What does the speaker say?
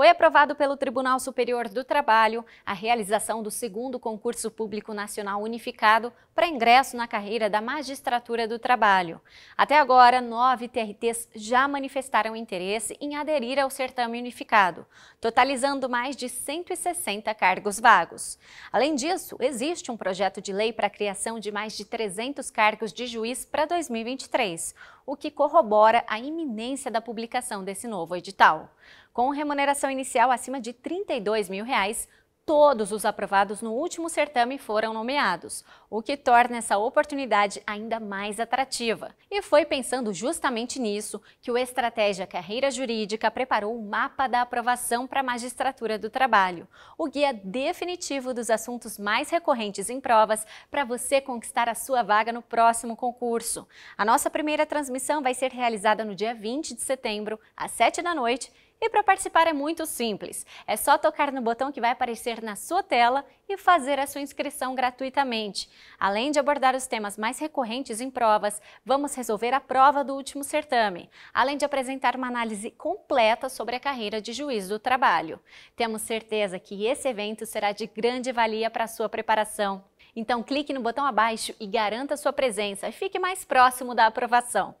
Foi aprovado pelo Tribunal Superior do Trabalho a realização do segundo concurso público nacional unificado para ingresso na carreira da magistratura do trabalho. Até agora, nove TRTs já manifestaram interesse em aderir ao certame unificado, totalizando mais de 160 cargos vagos. Além disso, existe um projeto de lei para a criação de mais de 300 cargos de juiz para 2023 o que corrobora a iminência da publicação desse novo edital. Com remuneração inicial acima de R$ 32 mil, reais, todos os aprovados no último certame foram nomeados, o que torna essa oportunidade ainda mais atrativa. E foi pensando justamente nisso que o Estratégia Carreira Jurídica preparou o mapa da aprovação para a magistratura do trabalho, o guia definitivo dos assuntos mais recorrentes em provas para você conquistar a sua vaga no próximo concurso. A nossa primeira transmissão vai ser realizada no dia 20 de setembro, às 7 da noite, e para participar é muito simples. É só tocar no botão que vai aparecer na sua tela e fazer a sua inscrição gratuitamente. Além de abordar os temas mais recorrentes em provas, vamos resolver a prova do último certame, além de apresentar uma análise completa sobre a carreira de juiz do trabalho. Temos certeza que esse evento será de grande valia para a sua preparação. Então clique no botão abaixo e garanta sua presença e fique mais próximo da aprovação.